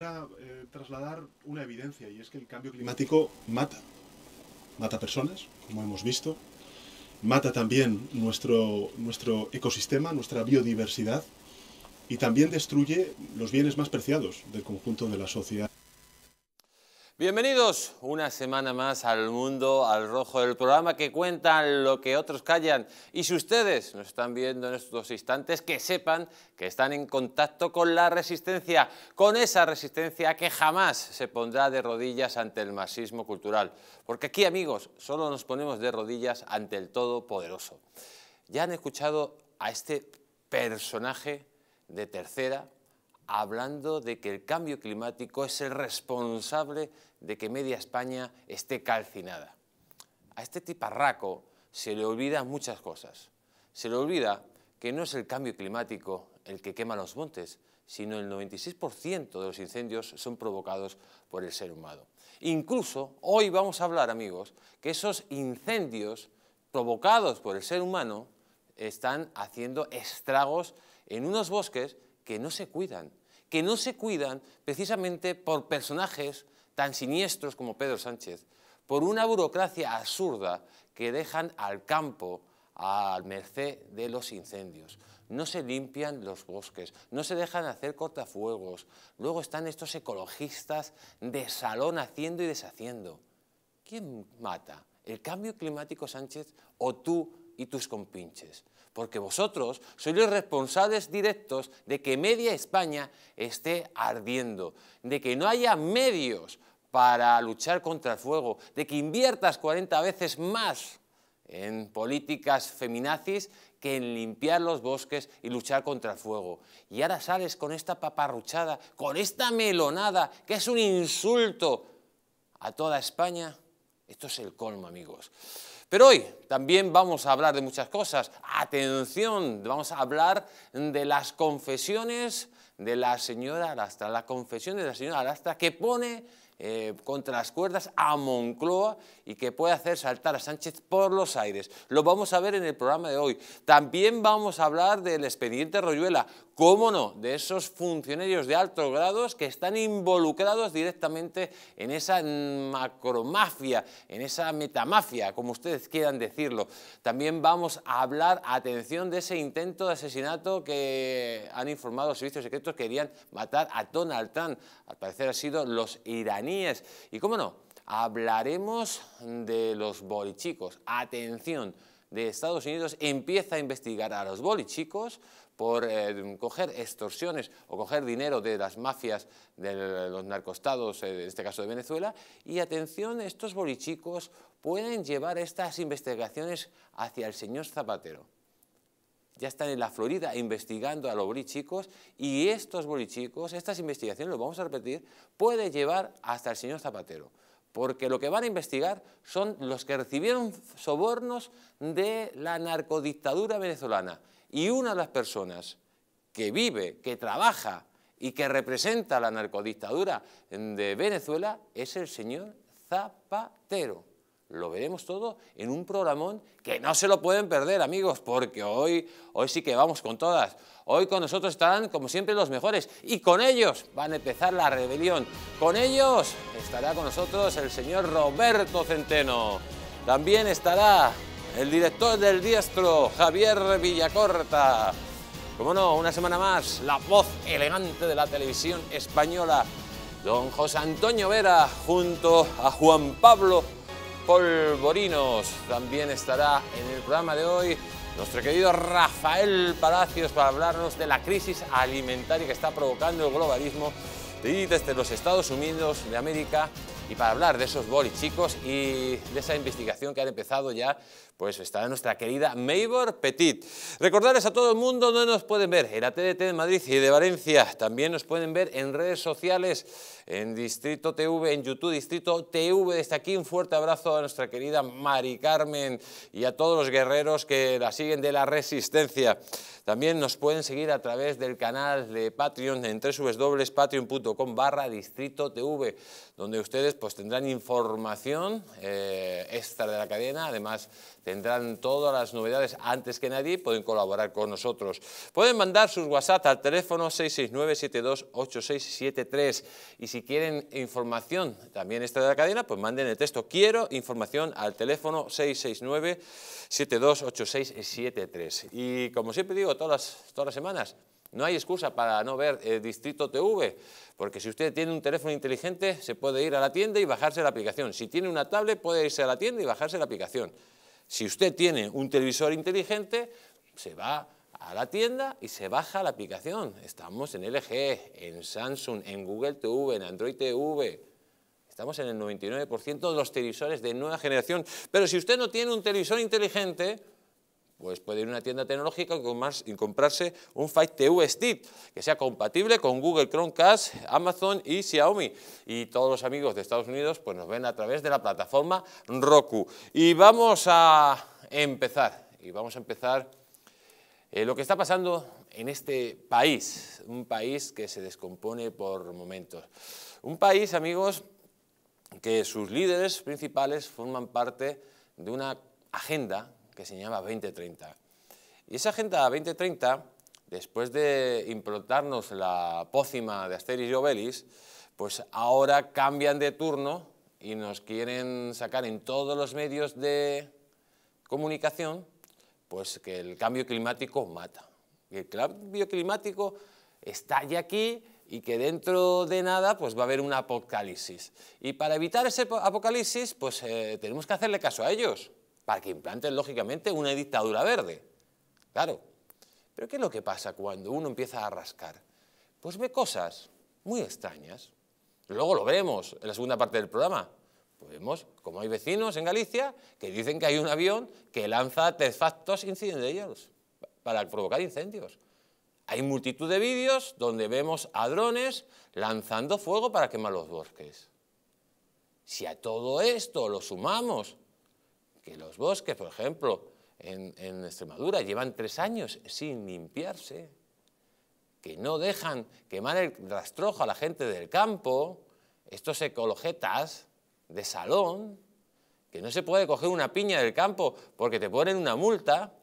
Para eh, trasladar una evidencia y es que el cambio climático mata. Mata personas, como hemos visto, mata también nuestro, nuestro ecosistema, nuestra biodiversidad y también destruye los bienes más preciados del conjunto de la sociedad. Bienvenidos una semana más al mundo al rojo del programa que cuenta lo que otros callan. Y si ustedes nos están viendo en estos instantes, que sepan que están en contacto con la resistencia, con esa resistencia que jamás se pondrá de rodillas ante el masismo cultural. Porque aquí, amigos, solo nos ponemos de rodillas ante el Todopoderoso. Ya han escuchado a este personaje de tercera hablando de que el cambio climático es el responsable de que media España esté calcinada. A este tiparraco se le olvida muchas cosas. Se le olvida que no es el cambio climático el que quema los montes, sino el 96% de los incendios son provocados por el ser humano. Incluso hoy vamos a hablar, amigos, que esos incendios provocados por el ser humano están haciendo estragos en unos bosques que no se cuidan, que no se cuidan precisamente por personajes tan siniestros como Pedro Sánchez, por una burocracia absurda que dejan al campo al merced de los incendios. No se limpian los bosques, no se dejan hacer cortafuegos. Luego están estos ecologistas de salón haciendo y deshaciendo. ¿Quién mata? ¿El cambio climático, Sánchez, o tú y tus compinches? Porque vosotros sois los responsables directos de que media España esté ardiendo, de que no haya medios para luchar contra el fuego, de que inviertas 40 veces más en políticas feminazis que en limpiar los bosques y luchar contra el fuego. Y ahora sales con esta paparruchada, con esta melonada, que es un insulto a toda España. Esto es el colmo, amigos. Pero hoy también vamos a hablar de muchas cosas. Atención, vamos a hablar de las confesiones de la señora Arastra, la confesión de la señora Arastra que pone eh, contra las cuerdas a Moncloa y que puede hacer saltar a Sánchez por los aires. Lo vamos a ver en el programa de hoy. También vamos a hablar del expediente Royuela, cómo no, de esos funcionarios de altos grados que están involucrados directamente en esa macromafia, en esa metamafia, como ustedes quieran decirlo. También vamos a hablar, atención, de ese intento de asesinato que han informado los servicios secretos que querían matar a Donald Trump. Al parecer han sido los iraníes. Y cómo no, hablaremos de los bolichicos. Atención, de Estados Unidos empieza a investigar a los bolichicos por eh, coger extorsiones o coger dinero de las mafias de los narcostados, eh, en este caso de Venezuela. Y atención, estos bolichicos pueden llevar estas investigaciones hacia el señor Zapatero. Ya están en la Florida investigando a los bolichicos y estos bolichicos, estas investigaciones, lo vamos a repetir, pueden llevar hasta el señor Zapatero porque lo que van a investigar son los que recibieron sobornos de la narcodictadura venezolana. Y una de las personas que vive, que trabaja y que representa la narcodictadura de Venezuela es el señor Zapatero. Lo veremos todo en un programón que no se lo pueden perder, amigos, porque hoy, hoy sí que vamos con todas. Hoy con nosotros estarán, como siempre, los mejores. Y con ellos van a empezar la rebelión. Con ellos estará con nosotros el señor Roberto Centeno. También estará el director del diestro, Javier Villacorta. Como no, una semana más, la voz elegante de la televisión española, don José Antonio Vera, junto a Juan Pablo Polvorinos. También estará en el programa de hoy nuestro querido Rafael Palacios para hablarnos de la crisis alimentaria que está provocando el globalismo desde los Estados Unidos de América y para hablar de esos bolis chicos y de esa investigación que han empezado ya, pues está nuestra querida Maybor Petit. Recordarles a todo el mundo, no nos pueden ver en la TDT de Madrid y de Valencia. También nos pueden ver en redes sociales, en Distrito TV, en YouTube Distrito TV. Desde aquí un fuerte abrazo a nuestra querida Mari Carmen y a todos los guerreros que la siguen de la resistencia. También nos pueden seguir a través del canal de Patreon en www.patreon.com barra Distrito TV donde ustedes pues, tendrán información eh, extra de la cadena, además tendrán todas las novedades antes que nadie pueden colaborar con nosotros. Pueden mandar sus WhatsApp al teléfono 669-728673 y si quieren información también extra de la cadena, pues manden el texto quiero información al teléfono 669-728673. Y como siempre digo, todas todas las semanas, no hay excusa para no ver el eh, Distrito TV, porque si usted tiene un teléfono inteligente se puede ir a la tienda y bajarse la aplicación. Si tiene una tablet puede irse a la tienda y bajarse la aplicación. Si usted tiene un televisor inteligente se va a la tienda y se baja la aplicación. Estamos en LG, en Samsung, en Google TV, en Android TV. Estamos en el 99% de los televisores de nueva generación. Pero si usted no tiene un televisor inteligente, pues puede ir a una tienda tecnológica y comprarse un Fight TV Stick que sea compatible con Google Chromecast, Amazon y Xiaomi. Y todos los amigos de Estados Unidos pues nos ven a través de la plataforma Roku. Y vamos a empezar, y vamos a empezar eh, lo que está pasando en este país, un país que se descompone por momentos. Un país, amigos, que sus líderes principales forman parte de una agenda que se llama 2030. Y esa Agenda 2030, después de implotarnos la pócima de asteris y pues ahora cambian de turno y nos quieren sacar en todos los medios de comunicación pues que el cambio climático mata. Que el cambio climático está ya aquí y que dentro de nada pues va a haber un apocalipsis. Y para evitar ese apocalipsis pues eh, tenemos que hacerle caso a ellos para que implanten lógicamente una dictadura verde. Claro. Pero ¿qué es lo que pasa cuando uno empieza a rascar? Pues ve cosas muy extrañas. Luego lo veremos en la segunda parte del programa. Pues vemos como hay vecinos en Galicia que dicen que hay un avión que lanza artefactos incendiarios para provocar incendios. Hay multitud de vídeos donde vemos a drones lanzando fuego para quemar los bosques. Si a todo esto lo sumamos que los bosques, por ejemplo, en, en Extremadura llevan tres años sin limpiarse, que no dejan quemar el rastrojo a la gente del campo, estos ecologetas de salón, que no se puede coger una piña del campo porque te ponen una multa,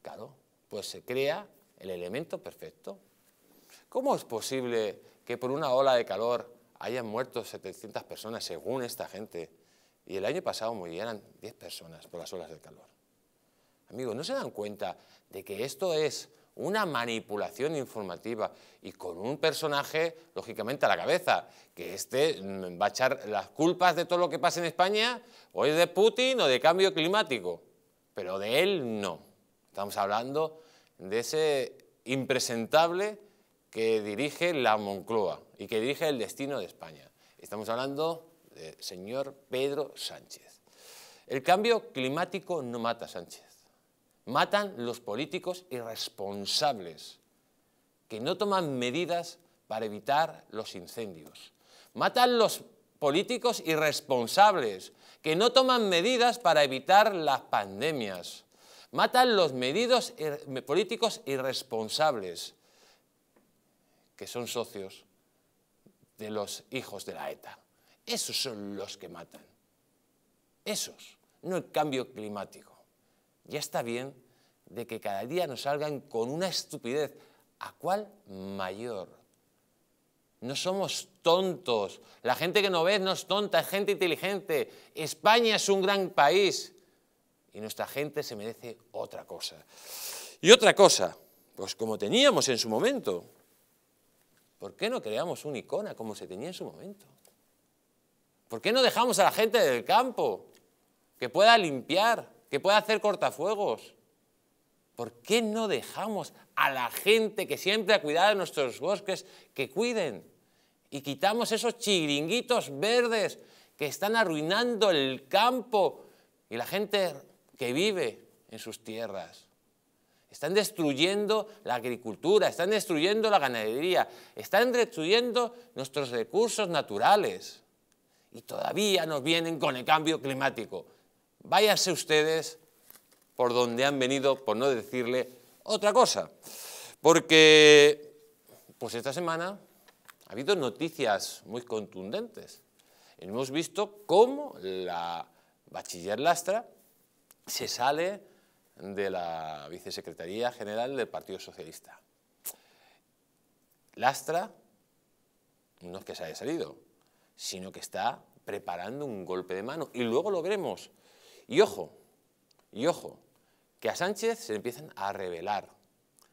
claro, pues se crea el elemento perfecto. ¿Cómo es posible que por una ola de calor hayan muerto 700 personas según esta gente? Y el año pasado murieron 10 personas por las olas del calor. Amigos, ¿no se dan cuenta de que esto es una manipulación informativa y con un personaje, lógicamente, a la cabeza, que este mm, va a echar las culpas de todo lo que pasa en España, o es de Putin o de cambio climático, pero de él no. Estamos hablando de ese impresentable que dirige la Moncloa y que dirige el destino de España. Estamos hablando señor Pedro Sánchez. El cambio climático no mata a Sánchez. Matan los políticos irresponsables que no toman medidas para evitar los incendios. Matan los políticos irresponsables que no toman medidas para evitar las pandemias. Matan los políticos irresponsables que son socios de los hijos de la ETA. Esos son los que matan. Esos, no el cambio climático. Ya está bien de que cada día nos salgan con una estupidez, ¿a cuál mayor? No somos tontos. La gente que no ve no es tonta, es gente inteligente. España es un gran país y nuestra gente se merece otra cosa. Y otra cosa, pues como teníamos en su momento, ¿por qué no creamos un icona como se tenía en su momento? ¿Por qué no dejamos a la gente del campo que pueda limpiar, que pueda hacer cortafuegos? ¿Por qué no dejamos a la gente que siempre ha cuidado nuestros bosques que cuiden? Y quitamos esos chiringuitos verdes que están arruinando el campo y la gente que vive en sus tierras. Están destruyendo la agricultura, están destruyendo la ganadería, están destruyendo nuestros recursos naturales y todavía nos vienen con el cambio climático. Váyanse ustedes por donde han venido, por no decirle otra cosa. Porque, pues esta semana ha habido noticias muy contundentes. Hemos visto cómo la bachiller Lastra se sale de la vicesecretaría general del Partido Socialista. Lastra no es que se haya salido, sino que está preparando un golpe de mano. Y luego lo veremos. Y ojo, y ojo, que a Sánchez se empiezan a revelar,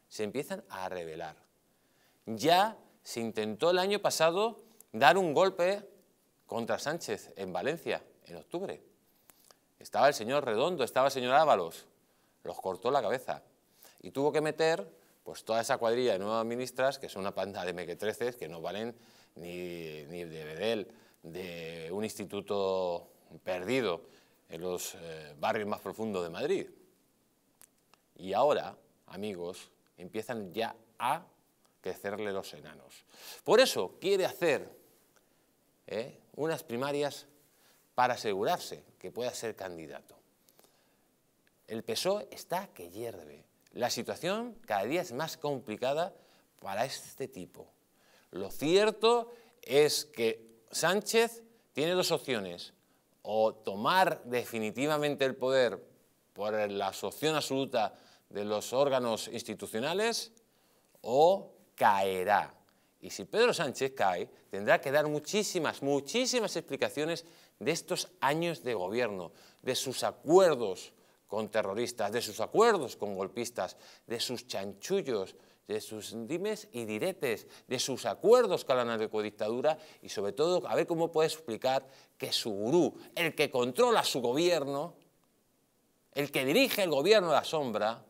se empiezan a revelar. Ya se intentó el año pasado dar un golpe contra Sánchez en Valencia, en octubre. Estaba el señor Redondo, estaba el señor Ábalos, los cortó la cabeza y tuvo que meter pues toda esa cuadrilla de nuevas ministras, que son una panda de mequetreces, que no valen ni, de Bedel, de un instituto perdido en los eh, barrios más profundos de Madrid. Y ahora, amigos, empiezan ya a crecerle los enanos. Por eso quiere hacer ¿eh? unas primarias para asegurarse que pueda ser candidato. El PSOE está que hierve. La situación cada día es más complicada para este tipo lo cierto es que Sánchez tiene dos opciones, o tomar definitivamente el poder por la absorción absoluta de los órganos institucionales o caerá. Y si Pedro Sánchez cae, tendrá que dar muchísimas, muchísimas explicaciones de estos años de gobierno, de sus acuerdos con terroristas, de sus acuerdos con golpistas, de sus chanchullos, de sus dimes y diretes, de sus acuerdos con la narcodictadura y sobre todo a ver cómo puede explicar que su gurú, el que controla su gobierno, el que dirige el gobierno de la sombra,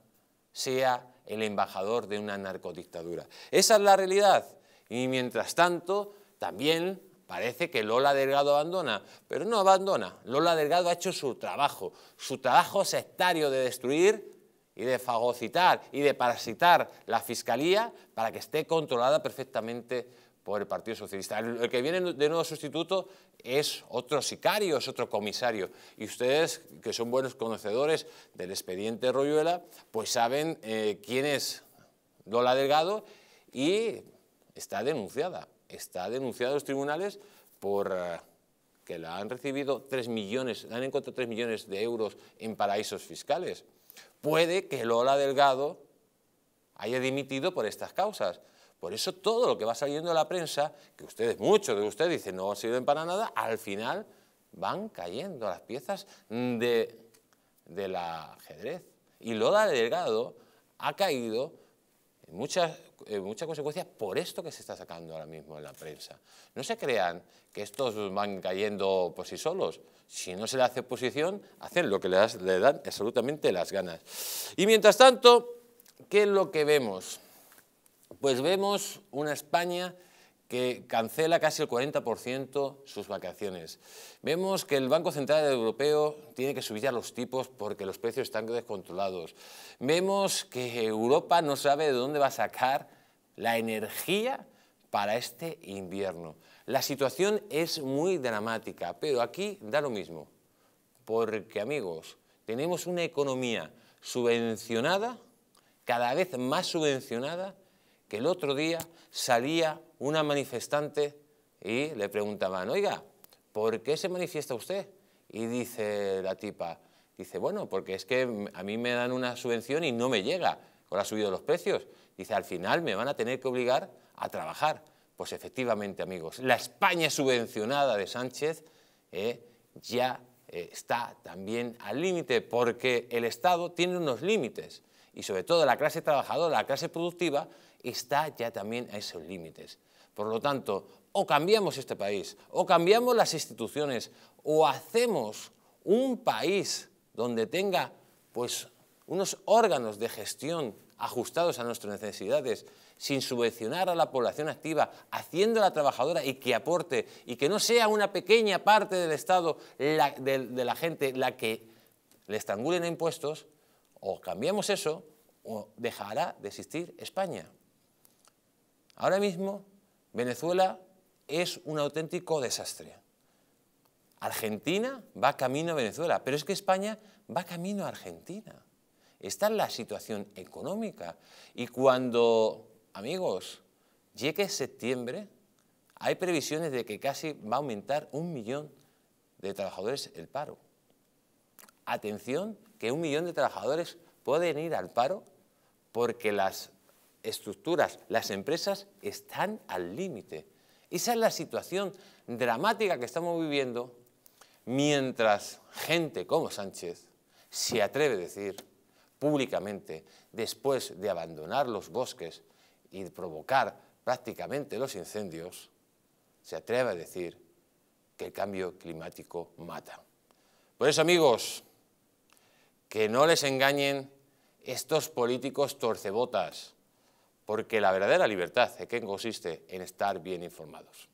sea el embajador de una narcodictadura. Esa es la realidad. Y mientras tanto, también Parece que Lola Delgado abandona, pero no abandona. Lola Delgado ha hecho su trabajo, su trabajo sectario de destruir y de fagocitar y de parasitar la Fiscalía para que esté controlada perfectamente por el Partido Socialista. El, que viene de nuevo sustituto es otro sicario, es otro comisario. Y ustedes, que son buenos conocedores del expediente Royuela, pues saben eh, quién es Lola Delgado y está denunciada. Está denunciada los tribunales por... Eh, que la han recibido 3 millones, han encontrado 3 millones de euros en paraísos fiscales. Puede que Lola Delgado haya dimitido por estas causas. Por eso todo lo que va saliendo de la prensa, que ustedes, muchos de ustedes dicen no sirven para nada, al final van cayendo las piezas de, la ajedrez. Y Lola Delgado ha caído en muchas, en muchas consecuencias por esto que se está sacando ahora mismo en la prensa. No se crean que estos van cayendo por sí solos. Si no se le hace oposición, hacen lo que le, dan absolutamente las ganas. Y mientras tanto, ¿qué es lo que vemos? Pues vemos una España que cancela casi el 40% sus vacaciones. Vemos que el Banco Central Europeo tiene que subir ya los tipos porque los precios están descontrolados. Vemos que Europa no sabe de dónde va a sacar la energía para este invierno. La situación es muy dramática, pero aquí da lo mismo, porque amigos, tenemos una economía subvencionada, cada vez más subvencionada, que el otro día salía una manifestante y le preguntaban, oiga, ¿por qué se manifiesta usted? Y dice la tipa, dice, bueno, porque es que a mí me dan una subvención y no me llega con la subida de los precios. Dice, al final me van a tener que obligar a trabajar. Pues efectivamente, amigos, la España subvencionada de Sánchez eh, ya eh, está también al límite, porque el Estado tiene unos límites y sobre todo la clase trabajadora, la clase productiva, está ya también a esos límites. Por lo tanto, o cambiamos este país, o cambiamos las instituciones, o hacemos un país donde tenga pues, unos órganos de gestión ajustados a nuestras necesidades, sin subvencionar a la población activa, haciéndola trabajadora y que aporte, y que no sea una pequeña parte del Estado, de, la gente, la que le estrangulen impuestos, o cambiamos eso, o dejará de existir España. Ahora mismo, Venezuela es un auténtico desastre. Argentina va camino a Venezuela, pero es que España va camino a Argentina. Está en la situación económica. Y cuando Amigos, llegue septiembre, hay previsiones de que casi va a aumentar un millón de trabajadores el paro. Atención, que un millón de trabajadores pueden ir al paro porque las estructuras, las empresas están al límite. Esa es la situación dramática que estamos viviendo mientras gente como Sánchez se atreve a decir públicamente, después de abandonar los bosques, y provocar prácticamente los incendios, se atreve a decir que el cambio climático mata. Por eso, amigos, que no les engañen estos políticos torcebotas, porque la verdadera libertad consiste en estar bien informados.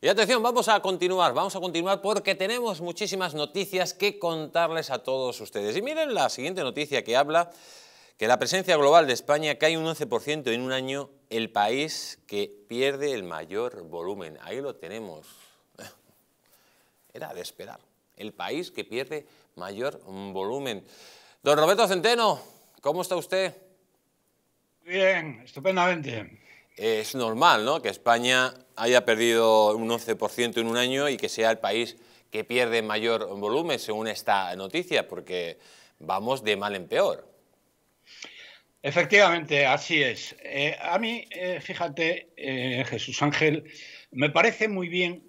Y atención, vamos a continuar, vamos a continuar porque tenemos muchísimas noticias que contarles a todos ustedes. Y miren la siguiente noticia que habla que la presencia global de España cae un 11% en un año, el país que pierde el mayor volumen. Ahí lo tenemos. Era de esperar. El país que pierde mayor volumen. Don Roberto Centeno, ¿cómo está usted? Bien, estupendamente. Es normal, ¿no?, que España haya perdido un 11% en un año y que sea el país que pierde mayor volumen, según esta noticia, porque vamos de mal en peor. Efectivamente, así es. Eh, a mí, eh, fíjate, eh, Jesús Ángel, me parece muy bien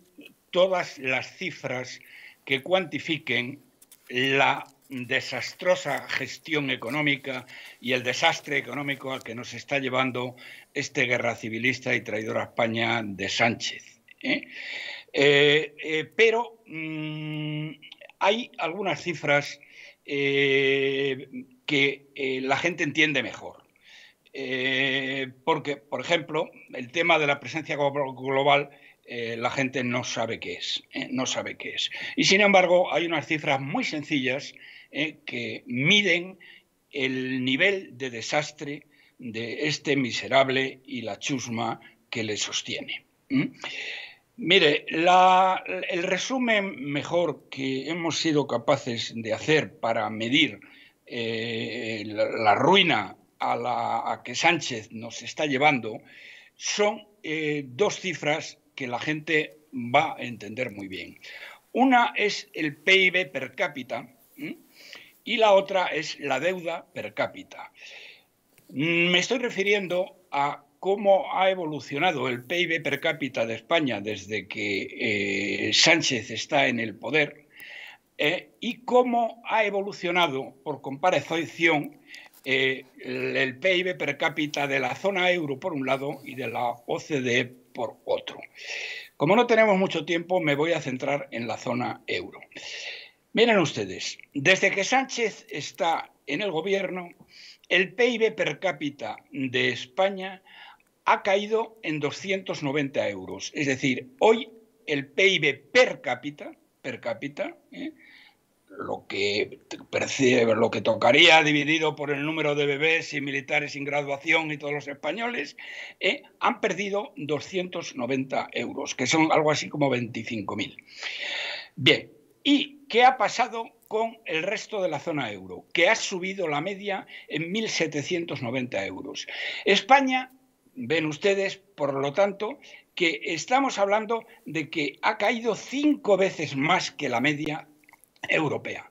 todas las cifras que cuantifiquen la desastrosa gestión económica y el desastre económico al que nos está llevando este guerra civilista y traidora a España de Sánchez. ¿eh? Eh, eh, pero mm, hay algunas cifras que la gente entiende mejor. porque, por ejemplo, el tema de la presencia global la gente no sabe qué es, no sabe qué es. Y sin embargo, hay unas cifras muy sencillas eh, que miden el nivel de desastre de este miserable y la chusma que le sostiene. Mire, el resumen mejor que hemos sido capaces de hacer para medir eh, la, ruina a la que Sánchez nos está llevando son eh, dos cifras que la gente va a entender muy bien. Una es el PIB per cápita, y la otra es la deuda per cápita. Mm, me estoy refiriendo a cómo ha evolucionado el PIB per cápita de España desde que eh, Sánchez está en el poder eh, y cómo ha evolucionado, por comparación, eh, el PIB per cápita de la zona euro por un lado y de la OCDE por otro. Como no tenemos mucho tiempo, me voy a centrar en la zona euro. Miren ustedes, desde que Sánchez está en el gobierno, el PIB per cápita de España ha caído en 290 euros. Es decir, hoy el PIB per cápita, per cápita, ¿eh? lo que percibe, lo que tocaría dividido por el número de bebés y militares sin graduación y todos los españoles, ¿eh? han perdido 290 euros, que son algo así como 25.000. Bien, ¿Y qué ha pasado con el resto de la zona euro? Que ha subido la media en 1.790 euros. España, ven ustedes, por lo tanto, que estamos hablando de que ha caído cinco veces más que la media europea.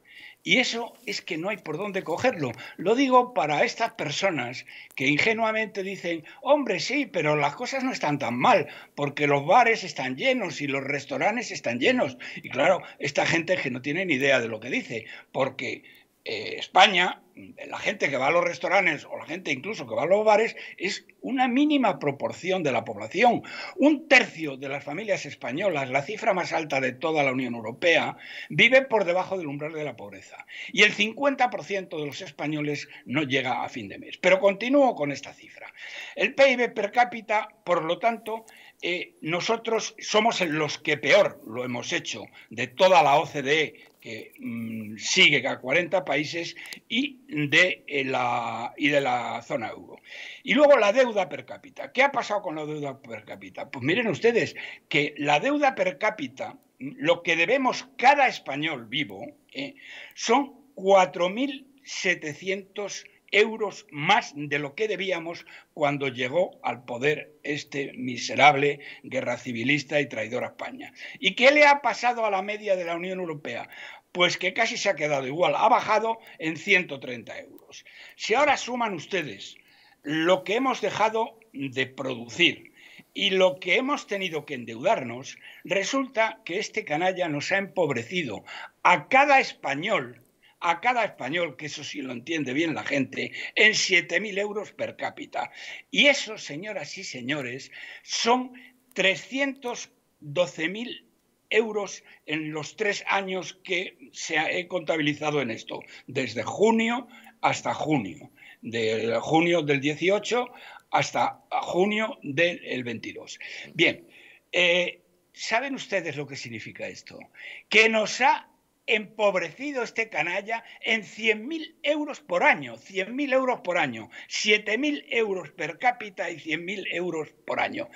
Y eso es que no hay por dónde cogerlo. Lo digo para estas personas que ingenuamente dicen, hombre, sí, pero las cosas no están tan mal, porque los bares están llenos y los restaurantes están llenos. Y claro, esta gente que no tiene ni idea de lo que dice, porque eh, España la gente que va a los restaurantes o la gente incluso que va a los bares es una mínima proporción de la población. Un tercio de las familias españolas, la cifra más alta de toda la Unión Europea, vive por debajo del umbral de la pobreza. Y el 50% de los españoles no llega a fin de mes. Pero continúo con esta cifra. El PIB per cápita, por lo tanto, eh, nosotros somos los que peor lo hemos hecho de toda la OCDE que mm, sigue a 40 países y de, eh, la, y de la zona euro. Y luego la deuda per cápita. ¿Qué ha pasado con la deuda per cápita? Pues miren ustedes que la deuda per cápita, mm, lo que debemos cada español vivo, eh, son 4.700 euros más de lo que debíamos cuando llegó al poder este miserable guerra civilista y traidor a España. ¿Y qué le ha pasado a la media de la Unión Europea? Pues que casi se ha quedado igual, ha bajado en 130 euros. Si ahora suman ustedes lo que hemos dejado de producir, y lo que hemos tenido que endeudarnos, resulta que este canalla nos ha empobrecido a cada español a cada español, que eso sí lo entiende bien la gente, en 7.000 euros per cápita. Y eso, señoras y señores, son 312.000 euros en los tres años que se ha, he contabilizado en esto, desde junio hasta junio, del junio del 18 hasta junio del 22. Bien, eh, ¿saben ustedes lo que significa esto? Que nos ha empobrecido este canalla en 100.000 euros por año, 100.000 euros por año, 7.000 euros per cápita y 100.000 euros por año.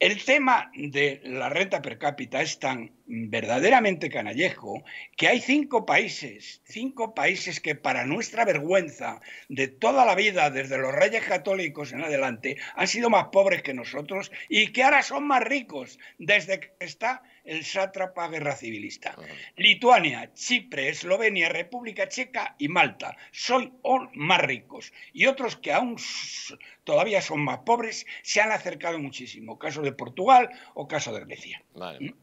El tema de la renta per cápita es tan verdaderamente canallejo que hay cinco países, cinco países que para nuestra vergüenza de toda la vida, desde los reyes católicos en adelante, han sido más pobres que nosotros y que ahora son más ricos desde que está el sátrapa guerra civilista. Lituania, Chipre, Eslovenia, República Checa y Malta son más ricos y otros que aún todavía son más pobres se han acercado muchísimo. Caso de Portugal o caso de Grecia. ¿Mm?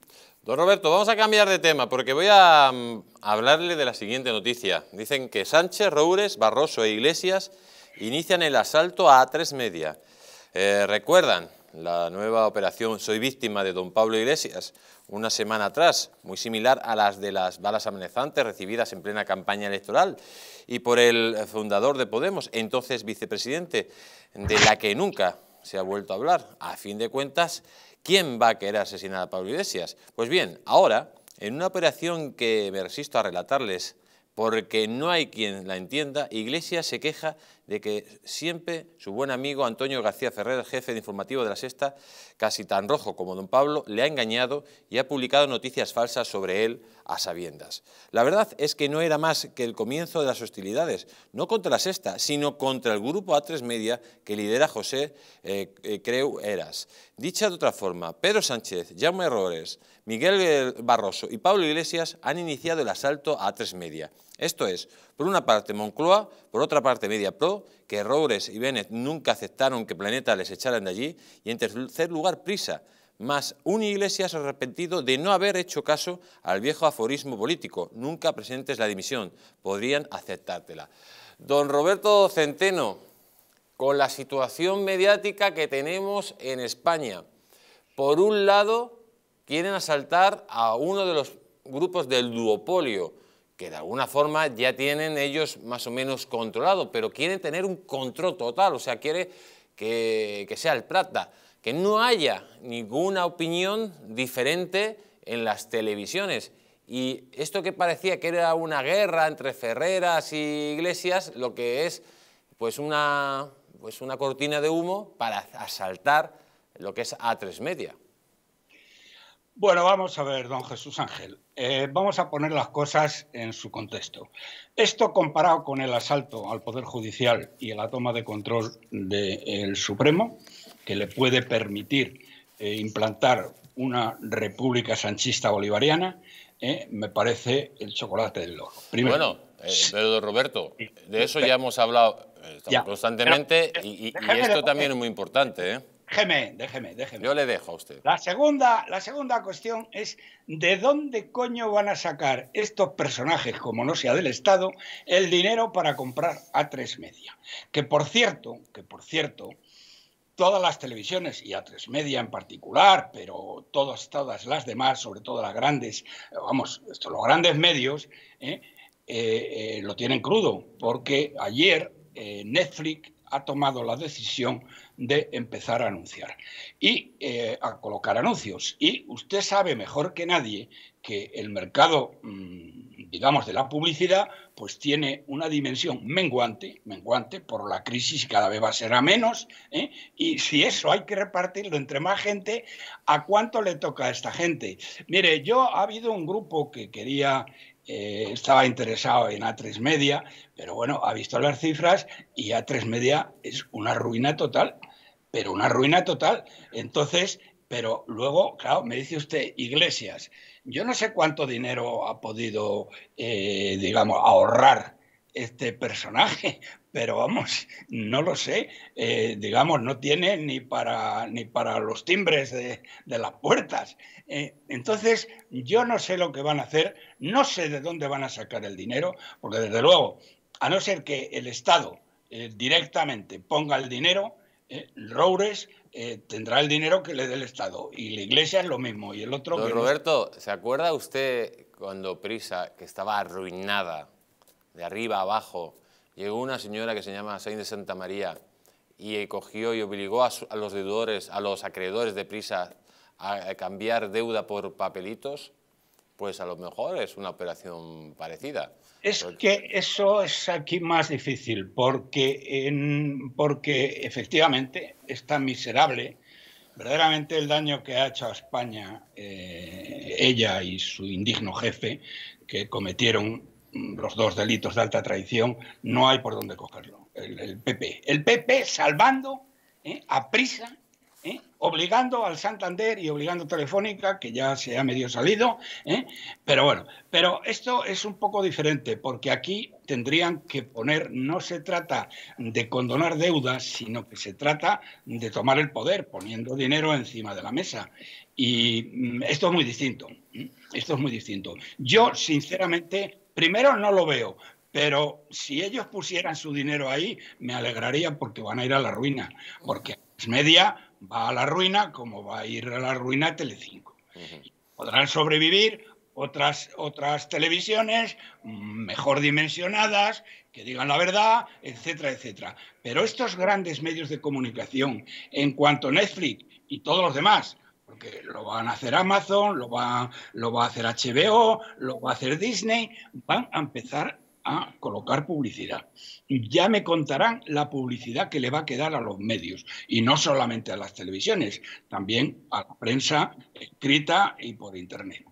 Don Roberto, vamos a cambiar de tema porque voy a mm, hablarle de la siguiente noticia. Dicen que Sánchez, Roures, Barroso e Iglesias inician el asalto a tres Media. Eh, ¿Recuerdan la nueva operación Soy Víctima de don Pablo Iglesias? Una semana atrás, muy similar a las de las balas amenazantes recibidas en plena campaña electoral y por el fundador de Podemos, entonces vicepresidente, de la que nunca se ha vuelto a hablar. A fin de cuentas, ¿Quién va a querer asesinar a Pablo Iglesias? Pues bien, ahora, en una operación que me resisto a relatarles, porque no hay quien la entienda, Iglesias se queja de que siempre su buen amigo Antonio García Ferrer, jefe de informativo de la Sexta, casi tan rojo como don Pablo, le ha engañado y ha publicado noticias falsas sobre él a sabiendas. La verdad es que no era más que el comienzo de las hostilidades, no contra la Sexta, sino contra el grupo A3 Media que lidera José eh, eh, Creu Eras. Dicha de otra forma, Pedro Sánchez, Jaume Errores, Miguel Barroso y Pablo Iglesias han iniciado el asalto a A3 Media. Esto es, por una parte Moncloa, por otra parte MediaPro, que Roures y Bennett nunca aceptaron que Planeta les echaran de allí, y en tercer lugar Prisa, más un Iglesias arrepentido de no haber hecho caso al viejo aforismo político, nunca presentes la dimisión, podrían aceptártela. Don Roberto Centeno, con la situación mediática que tenemos en España, por un lado quieren asaltar a uno de los grupos del duopolio, que de alguna forma ya tienen ellos más o menos controlado, pero quieren tener un control total, o sea, quiere que, sea el Prata, que no haya ninguna opinión diferente en las televisiones. Y esto que parecía que era una guerra entre Ferreras y Iglesias, lo que es pues una, pues una cortina de humo para asaltar lo que es A3 Media. Bueno, vamos a ver, don Jesús Ángel. Eh, vamos a poner las cosas en su contexto. Esto comparado con el asalto al Poder Judicial y la toma de control del Supremo, que le puede permitir eh, implantar una república sanchista bolivariana, eh, me parece el chocolate del oro. bueno, Pedro Roberto, de eso ya hemos hablado constantemente y, y, esto también es muy importante. ¿eh? Déjeme, déjeme, déjeme. Yo le dejo a usted. La segunda, la segunda cuestión es de dónde coño van a sacar estos personajes, como no sea del Estado, el dinero para comprar a tres Media. Que por cierto, que por cierto, todas las televisiones y a tres Media en particular, pero todas, todas las demás, sobre todo las grandes, vamos, estos, los grandes medios, ¿eh? Eh, eh, lo tienen crudo, porque ayer Netflix ha tomado la decisión de empezar a anunciar y eh, a colocar anuncios. Y usted sabe mejor que nadie que el mercado, mm, digamos, de la publicidad, pues tiene una dimensión menguante, menguante por la crisis cada vez va a ser a menos, ¿eh? y si eso hay que repartirlo entre más gente, ¿a cuánto le toca a esta gente? Mire, yo ha habido un grupo que quería eh, estaba interesado en A3 Media, pero bueno, ha visto las cifras y A3 Media es una ruina total pero una ruina total. Entonces, pero luego, claro, me dice usted, iglesias, yo no sé cuánto dinero ha podido, eh, digamos, ahorrar este personaje, pero vamos, no lo sé, eh, digamos, no tiene ni para, ni para los timbres de, las puertas. Eh, entonces, yo no sé lo que van a hacer, no sé de dónde van a sacar el dinero, porque desde luego, a no ser que el Estado directamente ponga el dinero, eh, Roures eh, tendrá el dinero que le dé el Estado y la Iglesia es lo mismo y el otro... Roberto, ¿se acuerda usted cuando Prisa, que estaba arruinada, de arriba a abajo, llegó una señora que se llama Saint de Santa María y cogió y obligó a, los deudores, a los acreedores de Prisa a cambiar deuda por papelitos? Pues a lo mejor es una operación parecida. Es que eso es aquí más difícil, porque, porque efectivamente es tan miserable. Verdaderamente el daño que ha hecho a España eh, ella y su indigno jefe, que cometieron los dos delitos de alta traición, no hay por dónde cogerlo. El, PP. El PP salvando eh, a prisa ¿eh? obligando al Santander y obligando a Telefónica, que ya se ha medio salido, ¿eh? pero bueno, pero esto es un poco diferente, porque aquí tendrían que poner, no se trata de condonar deudas, sino que se trata de tomar el poder, poniendo dinero encima de la mesa. Y mm, esto es muy distinto, ¿eh? esto es muy distinto. Yo, sinceramente, primero no lo veo, pero si ellos pusieran su dinero ahí, me alegraría porque van a ir a la ruina, porque es media va a la ruina como va a ir a la ruina Telecinco. 5 Podrán sobrevivir otras, otras televisiones mm, mejor dimensionadas, que digan la verdad, etcétera, etcétera. Pero estos grandes medios de comunicación, en cuanto a Netflix y todos los demás, porque lo van a hacer Amazon, lo va, lo va a hacer HBO, lo va a hacer Disney, van a empezar a colocar publicidad. y Ya me contarán la publicidad que le va a quedar a los medios, y no solamente a las televisiones, también a la prensa escrita y por Internet.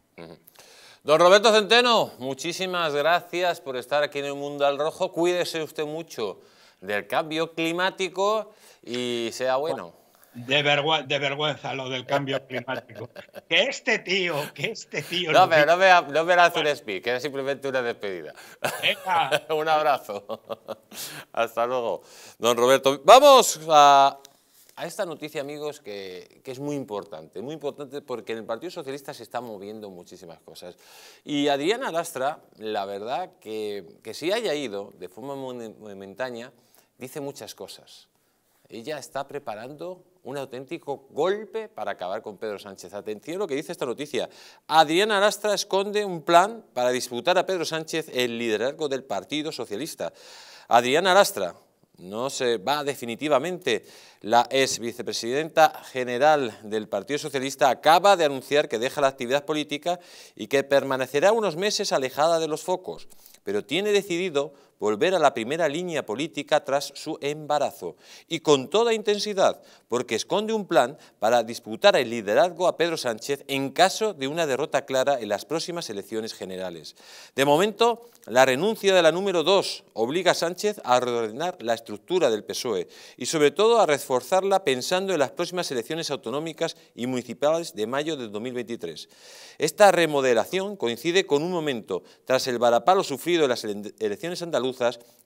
Don Roberto Centeno, muchísimas gracias por estar aquí en el Mundo al Rojo. Cuídese usted mucho del cambio climático y sea bueno. De, vergüenza, de lo del cambio climático. Que este tío, que este tío. No, pero no me, no me un speak, era simplemente una despedida. un abrazo. Hasta luego, don Roberto. Vamos a, esta noticia, amigos, que, es muy importante. Muy importante porque en el Partido Socialista se están moviendo muchísimas cosas. Y Adriana Lastra, la verdad, que, que si haya ido de forma momentánea, dice muchas cosas. Ella está preparando un auténtico golpe para acabar con Pedro Sánchez. Atención a lo que dice esta noticia. Adriana Arastra esconde un plan para disputar a Pedro Sánchez el liderazgo del Partido Socialista. Adriana Arastra, no se va definitivamente. La ex vicepresidenta general del Partido Socialista acaba de anunciar que deja la actividad política y que permanecerá unos meses alejada de los focos, pero tiene decidido volver a la primera línea política tras su embarazo, y con toda intensidad, porque esconde un plan para disputar el liderazgo a Pedro Sánchez en caso de una derrota clara en las próximas elecciones generales. De momento, la renuncia de la número 2 obliga a Sánchez a reordenar la estructura del PSOE y sobre todo a reforzarla pensando en las próximas elecciones autonómicas y municipales de mayo de 2023. Esta remodelación coincide con un momento tras el varapalo sufrido en las elecciones andaluzas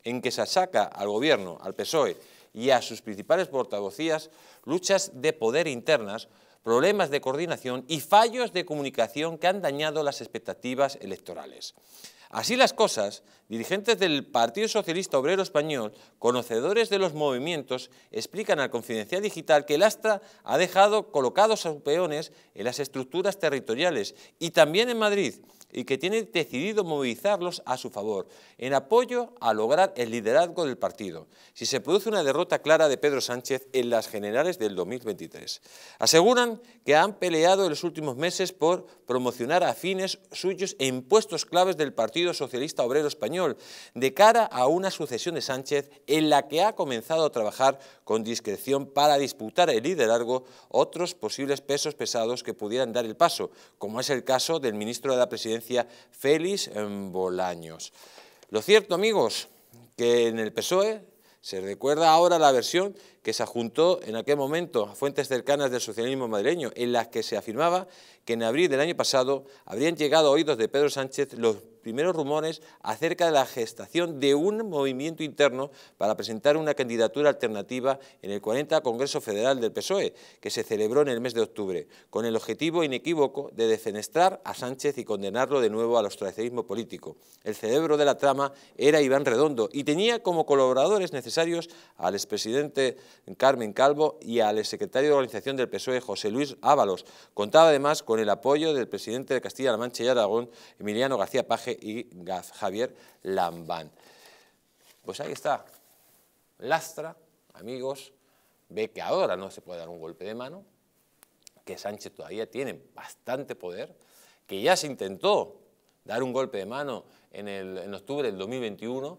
en que se achaca al Gobierno, al PSOE y a sus principales portavocías luchas de poder internas, problemas de coordinación y fallos de comunicación que han dañado las expectativas electorales. Así las cosas, dirigentes del Partido Socialista Obrero Español, conocedores de los movimientos, explican al Confidencial Digital que el Astra ha dejado colocados a peones en las estructuras territoriales y también en Madrid, y que tiene decidido movilizarlos a su favor, en apoyo a lograr el liderazgo del partido, si se produce una derrota clara de Pedro Sánchez en las generales del 2023. Aseguran que han peleado en los últimos meses por promocionar a fines suyos en puestos claves del Partido Socialista Obrero Español, de cara a una sucesión de Sánchez en la que ha comenzado a trabajar con discreción para disputar el liderazgo otros posibles pesos pesados que pudieran dar el paso, como es el caso del ministro de la Presidencia Feliz Félix Bolaños. Lo cierto, amigos, que en el PSOE se recuerda ahora la versión que se adjuntó en aquel momento a fuentes cercanas del socialismo madrileño, en las que se afirmaba que en abril del año pasado habrían llegado a oídos de Pedro Sánchez los primeros rumores acerca de la gestación de un movimiento interno para presentar una candidatura alternativa en el 40 Congreso Federal del PSOE, que se celebró en el mes de octubre, con el objetivo inequívoco de defenestrar a Sánchez y condenarlo de nuevo al ostracismo político. El cerebro de la trama era Iván Redondo y tenía como colaboradores necesarios al expresidente Carmen Calvo, y al secretario de Organización del PSOE, José Luis Ábalos. Contaba además con el apoyo del presidente de Castilla-La Mancha y Aragón, Emiliano García Paje y Javier Lambán. Pues ahí está. Lastra, amigos, ve que ahora no se puede dar un golpe de mano, que Sánchez todavía tiene bastante poder, que ya se intentó dar un golpe de mano en, en octubre del 2021,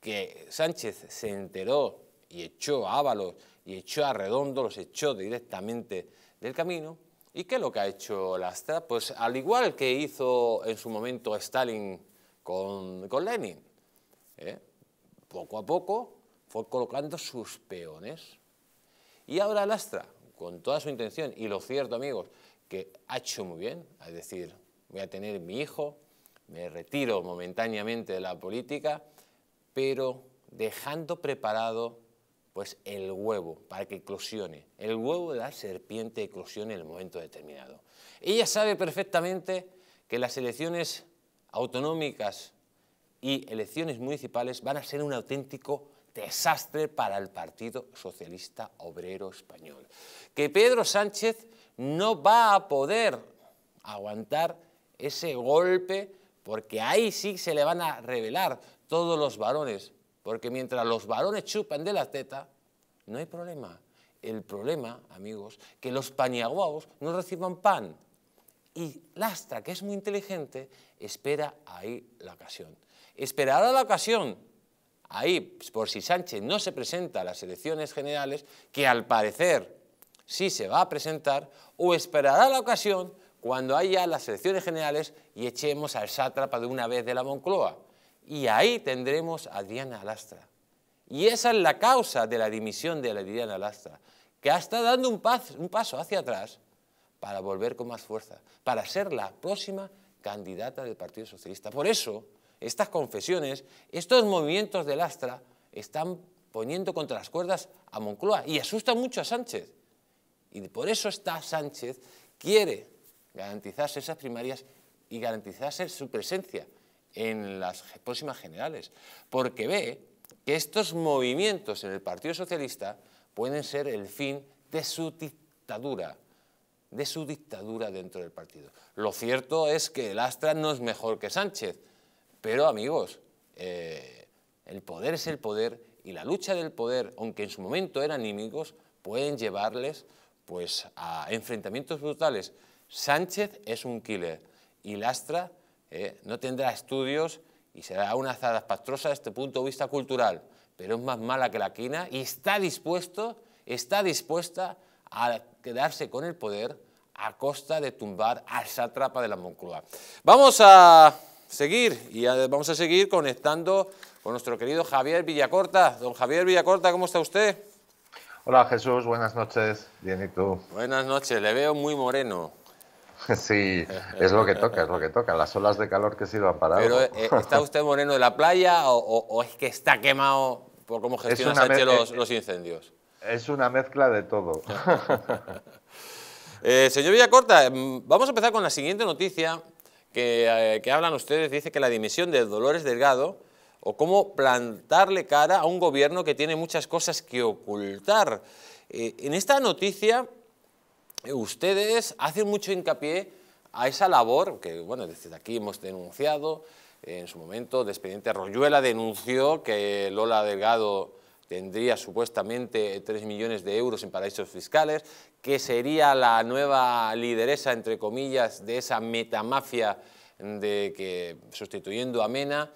que Sánchez se enteró y echó a Ábalos y echó a Redondo, los echó directamente del camino. ¿Y qué es lo que ha hecho Lastra? Pues al igual que hizo en su momento Stalin con, con Lenin, ¿eh? poco a poco fue colocando sus peones. Y ahora Lastra, con toda su intención, y lo cierto amigos, que ha hecho muy bien, es decir, voy a tener mi hijo, me retiro momentáneamente de la política, pero dejando preparado pues el huevo para que eclosione. El huevo de la serpiente eclosione en el momento determinado. Ella sabe perfectamente que las elecciones autonómicas y elecciones municipales van a ser un auténtico desastre para el Partido Socialista Obrero Español. Que Pedro Sánchez no va a poder aguantar ese golpe porque ahí sí se le van a revelar todos los varones porque mientras los varones chupan de la teta, no hay problema. El problema, amigos, que los paniaguaos no reciban pan. Y Lastra, que es muy inteligente, espera ahí la ocasión. Esperará la ocasión, ahí, pues, por si Sánchez no se presenta a las elecciones generales, que al parecer sí se va a presentar, o esperará la ocasión cuando haya las elecciones generales y echemos al sátrapa de una vez de la Moncloa. Y ahí tendremos a Diana Lastra, Y esa es la causa de la dimisión de la Diana Alastra, que está dando un, un paso hacia atrás para volver con más fuerza, para ser la próxima candidata del Partido Socialista. Por eso, estas confesiones, estos movimientos de Lastra están poniendo contra las cuerdas a Moncloa y asusta mucho a Sánchez. Y por eso está Sánchez, quiere garantizarse esas primarias y garantizarse su presencia en las próximas generales, porque ve que estos movimientos en el Partido Socialista pueden ser el fin de su dictadura, de su dictadura dentro del partido. Lo cierto es que Lastra no es mejor que Sánchez, pero amigos, eh, el poder es el poder y la lucha del poder, aunque en su momento eran enemigos, pueden llevarles pues, a enfrentamientos brutales. Sánchez es un killer y Lastra ¿eh? no tendrá estudios y será una azada pastrosa desde el punto de vista cultural, pero es más mala que la quina y está dispuesto, está dispuesta a quedarse con el poder a costa de tumbar esa trapa de la Moncloa. Vamos a seguir y vamos a seguir conectando con nuestro querido Javier Villacorta. Don Javier Villacorta, ¿cómo está usted? Hola Jesús, buenas noches. Bien, ¿y tú? Buenas noches, le veo muy moreno. Sí, es lo que toca, es lo que toca. Las olas de calor que sirvan para Pero, eh, eh, ¿está usted moreno de la playa o, es que está quemado por cómo gestiona Sánchez eh, los, incendios? Es una mezcla de todo. señor Villacorta, mm, vamos a empezar con la siguiente noticia que, hablan ustedes. Dice que la dimisión de Dolores Delgado o cómo plantarle cara a un gobierno que tiene muchas cosas que ocultar. en esta noticia ustedes hacen mucho hincapié a esa labor que, bueno, desde aquí hemos denunciado, en su momento, Despediente expediente Royuela denunció que Lola Delgado tendría supuestamente 3 millones de euros en paraísos fiscales, que sería la nueva lideresa, entre comillas, de esa metamafia de que, sustituyendo a Mena,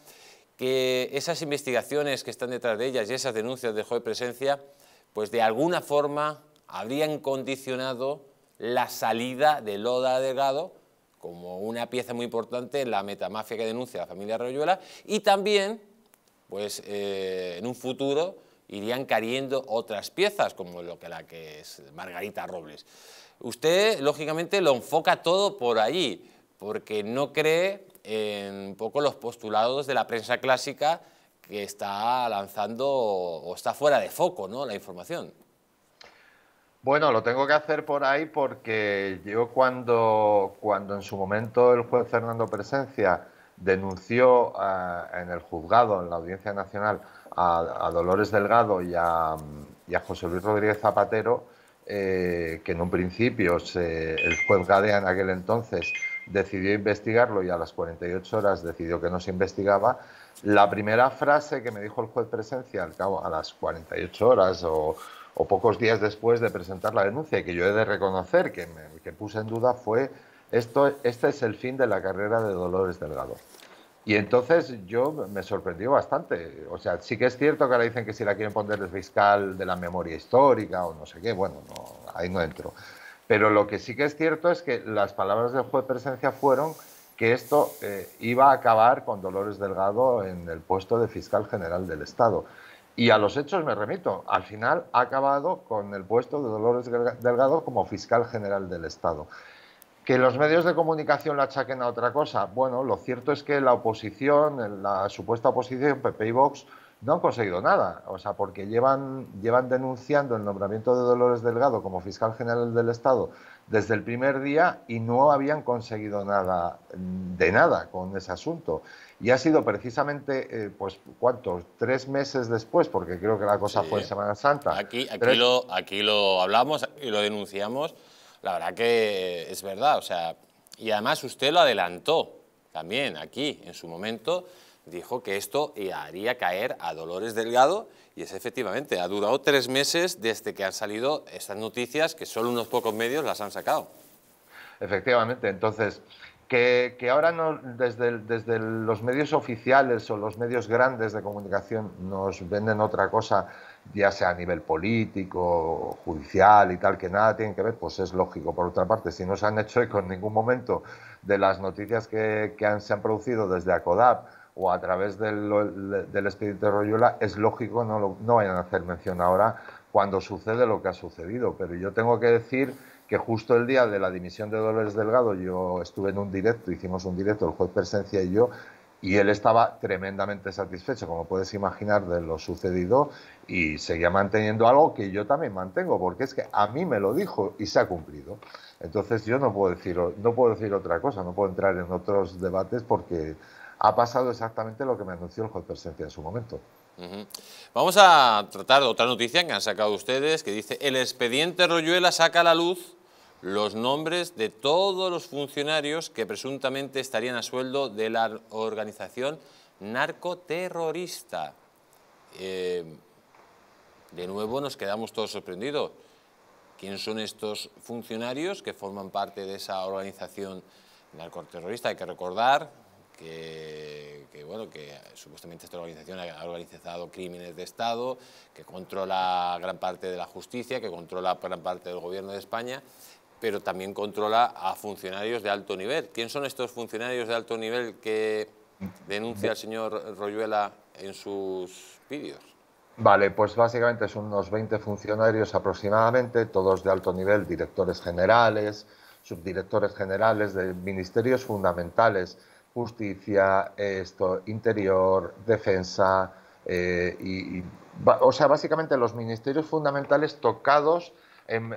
que esas investigaciones que están detrás de ellas y esas denuncias de juez presencia, pues de alguna forma habrían condicionado la salida de Loda Delgado como una pieza muy importante en la metamafia que denuncia la familia Royuela y también, pues eh, en un futuro irían cayendo otras piezas como lo que la que es Margarita Robles. Usted, lógicamente, lo enfoca todo por allí, porque no cree en poco los postulados de la prensa clásica que está lanzando o está fuera de foco ¿no? la información. Bueno, lo tengo que hacer por ahí porque yo cuando, cuando en su momento el juez Fernando Presencia denunció eh, en el juzgado, en la Audiencia Nacional, a, Dolores Delgado y a, José Luis Rodríguez Zapatero, eh, que en un principio el juez Gadea en aquel entonces decidió investigarlo y a las 48 horas decidió que no se investigaba, la primera frase que me dijo el juez Presencia al cabo, a las 48 horas o o pocos días después de presentar la denuncia, que yo he de reconocer que, me, que puse en duda, fue esto, este es el fin de la carrera de Dolores Delgado. Y entonces yo me sorprendió bastante. O sea, sí que es cierto que ahora dicen que si la quieren poner de fiscal de la memoria histórica o no sé qué, bueno, ahí no entro. Pero lo que sí que es cierto es que las palabras del juez presencia fueron que esto eh, iba a acabar con Dolores Delgado en el puesto de fiscal general del Estado. Y a los hechos me remito. Al final ha acabado con el puesto de Dolores Delgado como fiscal general del Estado. Que los medios de comunicación la achaquen a otra cosa. Bueno, lo cierto es que la oposición, la supuesta oposición, PP y Vox, no han conseguido nada, o sea, porque llevan, llevan denunciando el nombramiento de Dolores Delgado como fiscal general del Estado desde el primer día y no habían conseguido nada mm, de nada con ese asunto. Y ha sido precisamente, eh, pues, ¿cuántos? Tres meses después, porque creo que la cosa fue en Semana Santa. Aquí, lo, aquí lo hablamos y lo denunciamos. La verdad que es verdad, o sea, y además usted lo adelantó también aquí en su momento dijo que esto haría caer a Dolores Delgado y es efectivamente, ha durado tres meses desde que han salido estas noticias que solo unos pocos medios las han sacado. Efectivamente, entonces, que, ahora desde, desde los medios oficiales o los medios grandes de comunicación nos venden otra cosa, ya sea a nivel político, judicial y tal, que nada tienen que ver, pues es lógico. Por otra parte, si no se han hecho eco en ningún momento de las noticias que, se han producido desde ACODAP, o a través del, del espíritu de Royola, es lógico, no, no vayan a hacer mención ahora cuando sucede lo que ha sucedido. Pero yo tengo que decir que justo el día de la dimisión de Dolores Delgado yo estuve en un directo, hicimos un directo, el juez Presencia y yo, y él estaba tremendamente satisfecho, como puedes imaginar, de lo sucedido y seguía manteniendo algo que yo también mantengo, porque es que a mí me lo dijo y se ha cumplido. Entonces yo no puedo decir, no puedo decir otra cosa, no puedo entrar en otros debates porque ha pasado exactamente lo que me anunció el juez Presencia en su momento. Vamos a tratar de otra noticia que han sacado ustedes, que dice, el expediente Royuela saca a la luz los nombres de todos los funcionarios que presuntamente estarían a sueldo de la organización narcoterrorista. Eh, de nuevo nos quedamos todos sorprendidos. ¿Quiénes son estos funcionarios que forman parte de esa organización narcoterrorista? Hay que recordar que, bueno, que supuestamente esta organización ha organizado crímenes de Estado, que controla gran parte de la justicia, que controla gran parte del gobierno de España, pero también controla a funcionarios de alto nivel. ¿Quién son estos funcionarios de alto nivel que denuncia el señor Royuela en sus vídeos? Vale, pues básicamente son unos 20 funcionarios aproximadamente, todos de alto nivel, directores generales, subdirectores generales de ministerios fundamentales justicia, esto, interior, defensa, eh, y, o sea, básicamente los ministerios fundamentales tocados en,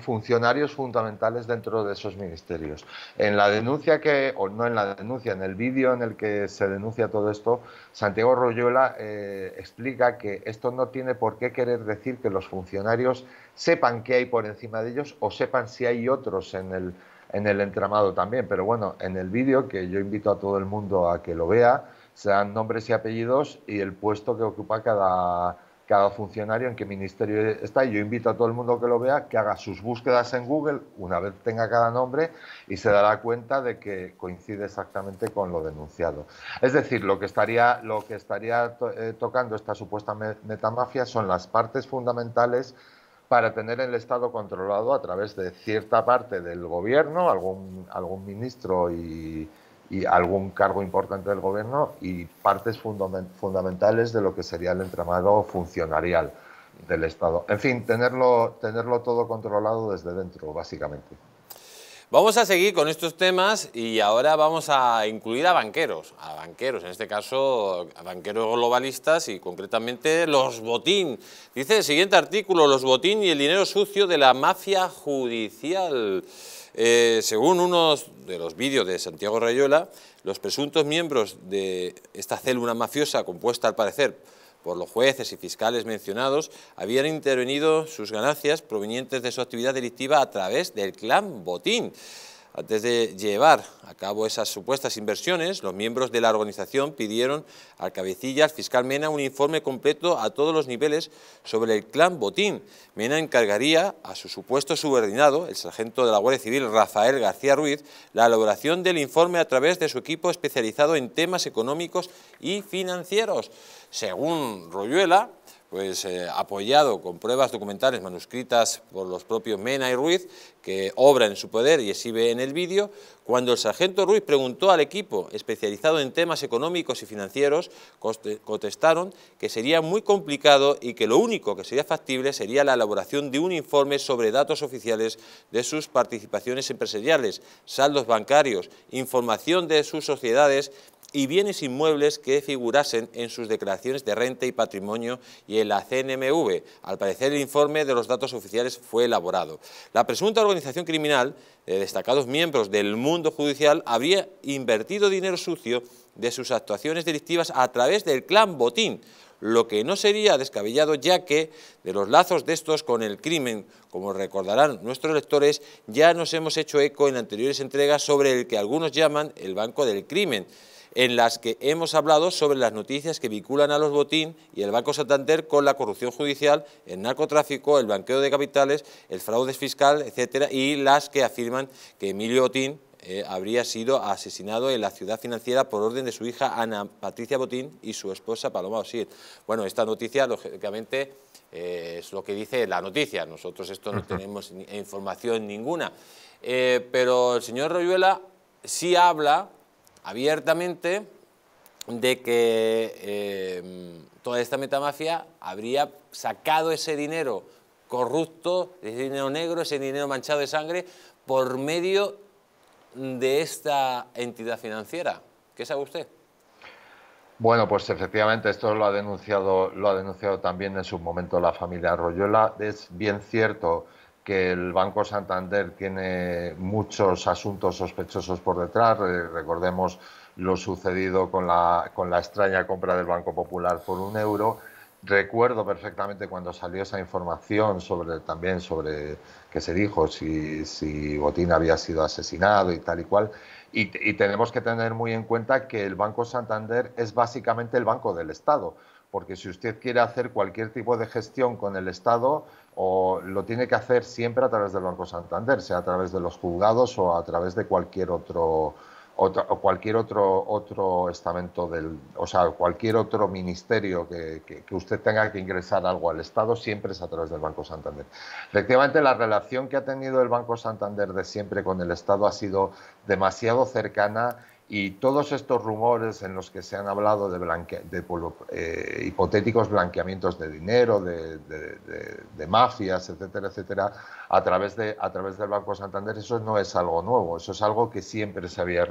funcionarios fundamentales dentro de esos ministerios. En la denuncia que, o no en la denuncia, en el vídeo en el que se denuncia todo esto, Santiago Royola eh, explica que esto no tiene por qué querer decir que los funcionarios sepan qué hay por encima de ellos o sepan si hay otros en el en el entramado también, pero bueno, en el vídeo que yo invito a todo el mundo a que lo vea, se dan nombres y apellidos y el puesto que ocupa cada, cada funcionario en qué ministerio está. Y yo invito a todo el mundo que lo vea que haga sus búsquedas en Google una vez tenga cada nombre y se dará cuenta de que coincide exactamente con lo denunciado. Es decir, lo que estaría, lo que estaría eh, tocando esta supuesta metamafia son las partes fundamentales para tener el Estado controlado a través de cierta parte del gobierno, algún, ministro y, algún cargo importante del gobierno y partes fundamentales de lo que sería el entramado funcionarial del Estado. En fin, tenerlo, tenerlo todo controlado desde dentro, básicamente. Vamos a seguir con estos temas y ahora vamos a incluir a banqueros, a banqueros, en este caso a banqueros globalistas y concretamente los botín. Dice el siguiente artículo, los botín y el dinero sucio de la mafia judicial. Eh, según uno de los vídeos de Santiago Rayola, los presuntos miembros de esta célula mafiosa compuesta al parecer por los jueces y fiscales mencionados, habían intervenido sus ganancias provenientes de su actividad delictiva a través del clan Botín. Antes de llevar a cabo esas supuestas inversiones, los miembros de la organización pidieron al cabecilla, al fiscal Mena, un informe completo a todos los niveles sobre el clan Botín. Mena encargaría a su supuesto subordinado, el sargento de la Guardia Civil Rafael García Ruiz, la elaboración del informe a través de su equipo especializado en temas económicos y financieros. Según Royuela, pues, eh, apoyado con pruebas documentales manuscritas por los propios Mena y Ruiz, que obra en su poder y exhibe en el vídeo, cuando el sargento Ruiz preguntó al equipo especializado en temas económicos y financieros, contestaron que sería muy complicado y que lo único que sería factible sería la elaboración de un informe sobre datos oficiales de sus participaciones empresariales, saldos bancarios, información de sus sociedades y bienes inmuebles que figurasen en sus declaraciones de renta y patrimonio y en la CNMV. Al parecer el informe de los datos oficiales fue elaborado. La presunta organización criminal de destacados miembros del mundo judicial habría invertido dinero sucio de sus actuaciones delictivas a través del clan Botín, lo que no sería descabellado ya que de los lazos de estos con el crimen, como recordarán nuestros lectores, ya nos hemos hecho eco en anteriores entregas sobre el que algunos llaman el Banco del Crimen, en las que hemos hablado sobre las noticias que vinculan a los Botín y el Banco Santander con la corrupción judicial, el narcotráfico, el banqueo de capitales, el fraude fiscal, etcétera, y las que afirman que Emilio Botín eh, habría sido asesinado en la ciudad financiera por orden de su hija Ana Patricia Botín y su esposa Paloma Osir. Bueno, esta noticia, lógicamente, eh, es lo que dice la noticia. Nosotros esto no tenemos información ninguna. Eh, pero el señor Royuela sí habla abiertamente de que eh, toda esta metamafia habría sacado ese dinero corrupto, ese dinero negro, ese dinero manchado de sangre, por medio de esta entidad financiera. ¿Qué sabe usted? Bueno, pues efectivamente esto lo ha denunciado, lo ha denunciado también en su momento la familia Royola. Es bien cierto que el Banco Santander tiene muchos asuntos sospechosos por detrás. recordemos lo sucedido con la, con la extraña compra del Banco Popular por un euro. Recuerdo perfectamente cuando salió esa información sobre también sobre que se dijo si, si Botín había sido asesinado y tal y cual. Y, y tenemos que tener muy en cuenta que el Banco Santander es básicamente el banco del Estado porque si usted quiere hacer cualquier tipo de gestión con el Estado, o lo tiene que hacer siempre a través del Banco Santander, sea a través de los juzgados o a través de cualquier otro, o cualquier otro otro estamento del, o sea, cualquier otro ministerio que, usted tenga que ingresar algo al Estado, siempre es a través del Banco Santander. Efectivamente, la relación que ha tenido el Banco Santander de siempre con el Estado ha sido demasiado cercana y todos estos rumores en los que se han hablado de, eh, hipotéticos blanqueamientos de dinero, de, mafias, etcétera, etcétera, a través, de, a través del Banco Santander, eso no es algo nuevo, eso es algo que siempre se había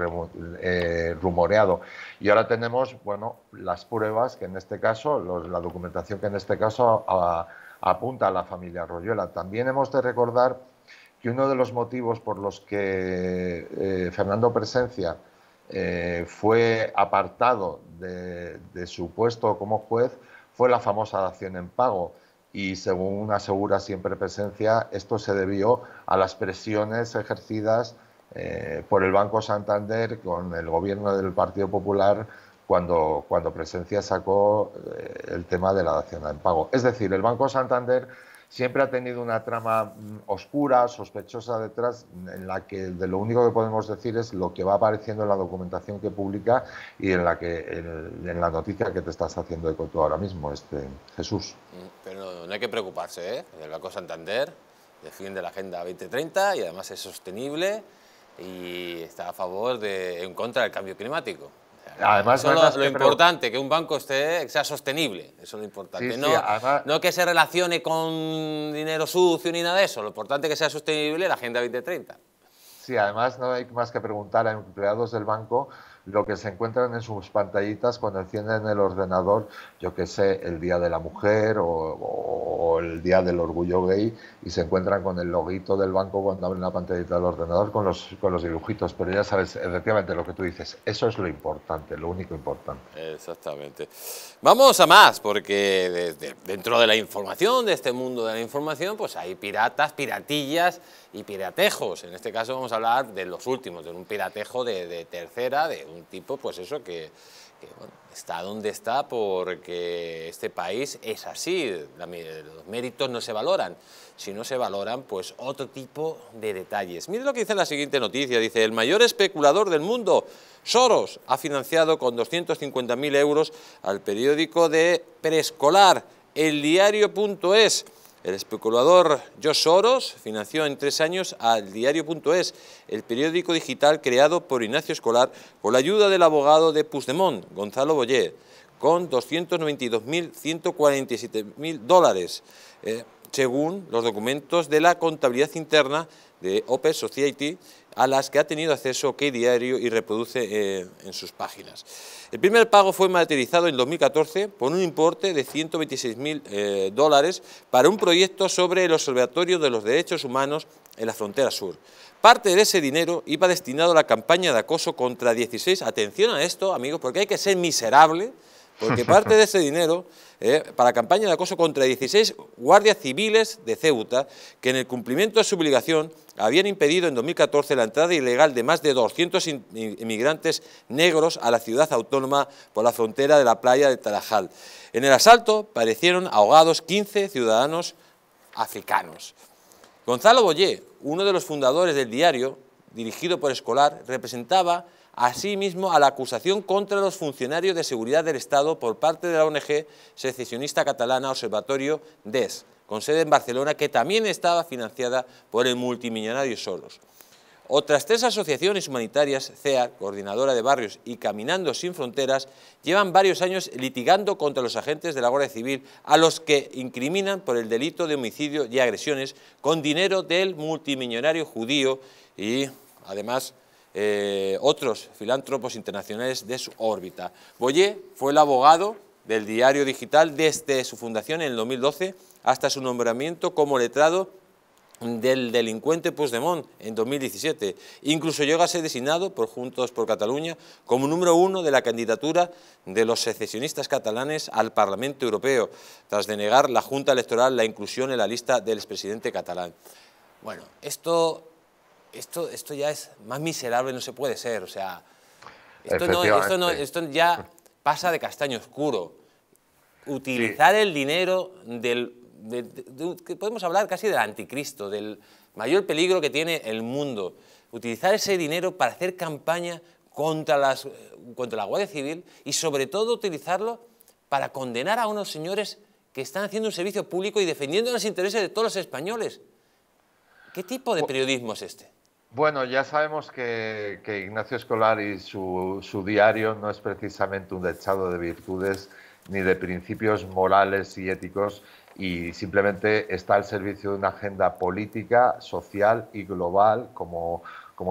eh, rumoreado. Y ahora tenemos, bueno, las pruebas que en este caso, la documentación que en este caso apunta a la familia Royuela. También hemos de recordar que uno de los motivos por los que eh, Fernando Presencia eh, fue apartado de, su puesto como juez fue la famosa dación en pago. Y según asegura siempre presencia, esto se debió a las presiones ejercidas eh, por el Banco Santander con el gobierno del Partido Popular cuando, cuando Presencia sacó eh, el tema de la dación en pago. Es decir, el Banco Santander siempre ha tenido una trama mm, oscura, sospechosa detrás, en la que de lo único que podemos decir es lo que va apareciendo en la documentación que publica y en la que en, la noticia que te estás haciendo de tú ahora mismo, este Jesús. Pero no hay que preocuparse, ¿eh? El Banco Santander defiende la Agenda 2030 y además es sostenible y está a favor de, en contra del cambio climático. Además, lo, importante, que un banco esté, eh, sea sostenible. Eso es lo importante. no, no que se relacione con dinero sucio ni nada de eso. Lo importante es que sea sostenible la Agenda 2030. Sí, además no hay más que preguntar a empleados del banco lo que se encuentran en sus pantallitas cuando encienden el ordenador, yo que sé, el Día de la Mujer o, el Día del Orgullo Gay, y se encuentran con el loguito del banco cuando abren la pantallita del ordenador con los, con los dibujitos. Pero ya sabes, efectivamente, lo que tú dices, eso es lo importante, lo único importante. Exactamente. Vamos a más, porque dentro de la información, de este mundo de la información, pues hay piratas, piratillas, y piratejos. En este caso vamos a hablar de los últimos, de un piratejo de, tercera, de un tipo, pues eso, que, está donde está porque este país es así, los méritos no se valoran, si no se valoran, pues otro tipo de detalles. Mire lo que dice la siguiente noticia, dice, el mayor especulador del mundo, Soros, ha financiado con 250.000 euros al periódico de preescolar, El Diario.es. El especulador Josh Soros financió en tres años al diario.es, el periódico digital creado por Ignacio Escolar con la ayuda del abogado de Puigdemont, Gonzalo Boyer, con 292.147.000 dólares. Eh, según los documentos de la contabilidad interna de Open Society, a las que ha tenido acceso Key Diario y reproduce eh, en sus páginas. El primer pago fue materializado en 2014 por un importe de 126.000 eh, dólares para un proyecto sobre el Observatorio de los Derechos Humanos en la frontera sur. Parte de ese dinero iba destinado a la campaña de acoso contra 16, atención a esto amigos, porque hay que ser miserable, porque parte de ese dinero eh, para campaña de acoso contra 16 guardias civiles de Ceuta, que en el cumplimiento de su obligación habían impedido en 2014 la entrada ilegal de más de 200 inmigrantes negros a la ciudad autónoma por la frontera de la playa de Tarajal. En el asalto parecieron ahogados 15 ciudadanos africanos. Gonzalo Boyé, uno de los fundadores del diario, dirigido por Escolar, representaba Asimismo, a la acusación contra los funcionarios de seguridad del Estado por parte de la ONG secesionista catalana Observatorio DES, con sede en Barcelona, que también estaba financiada por el multimillonario Solos. Otras tres asociaciones humanitarias, CEA, Coordinadora de Barrios y Caminando Sin Fronteras, llevan varios años litigando contra los agentes de la Guardia Civil a los que incriminan por el delito de homicidio y agresiones con dinero del multimillonario judío y, además, eh, otros filántropos internacionales de su órbita. Boyer fue el abogado del diario digital desde su fundación en el 2012 hasta su nombramiento como letrado del delincuente Puigdemont en 2017. Incluso llega a ser designado por Juntos por Cataluña como número uno de la candidatura de los secesionistas catalanes al Parlamento Europeo, tras denegar la Junta Electoral la inclusión en la lista del expresidente catalán. Bueno, esto esto, ya es más miserable, no se puede ser. O sea, esto, ya pasa de castaño oscuro. Utilizar el dinero del... podemos hablar casi del anticristo, del mayor peligro que tiene el mundo. Utilizar ese dinero para hacer campaña contra, contra la Guardia Civil y sobre todo utilizarlo para condenar a unos señores que están haciendo un servicio público y defendiendo los intereses de todos los españoles. ¿Qué tipo de periodismo es este? Bueno, ya sabemos que, Ignacio Escolar y su, diario no es precisamente un dechado de virtudes ni de principios morales y éticos y simplemente está al servicio de una agenda política, social y global, como,